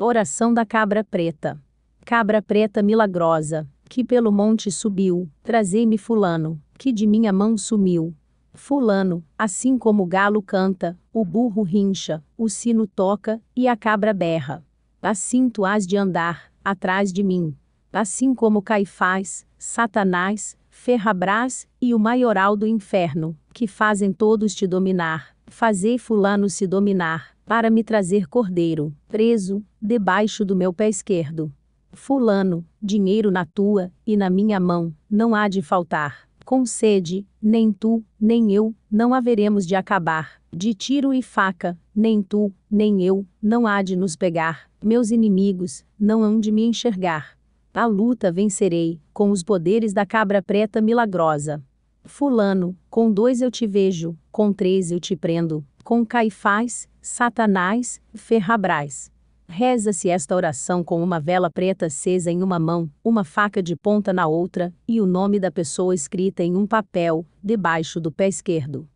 Oração da Cabra Preta. Cabra preta milagrosa, que pelo monte subiu, trazei-me Fulano, que de minha mão sumiu. Fulano, assim como o galo canta, o burro rincha, o sino toca e a cabra berra. Assim tu has de andar, atrás de mim. Assim como Caifás, Satanás, Ferrabras e o maioral do inferno, que fazem todos te dominar, fazei Fulano se dominar para me trazer cordeiro, preso, debaixo do meu pé esquerdo. Fulano, dinheiro na tua e na minha mão, não há de faltar. Concede, nem tu, nem eu, não haveremos de acabar. De tiro e faca, nem tu, nem eu, não há de nos pegar. Meus inimigos, não hão de me enxergar. A luta vencerei, com os poderes da cabra preta milagrosa. Fulano, com dois eu te vejo, com três eu te prendo com Caifás, Satanás, ferrabrás. Reza-se esta oração com uma vela preta acesa em uma mão, uma faca de ponta na outra, e o nome da pessoa escrita em um papel, debaixo do pé esquerdo.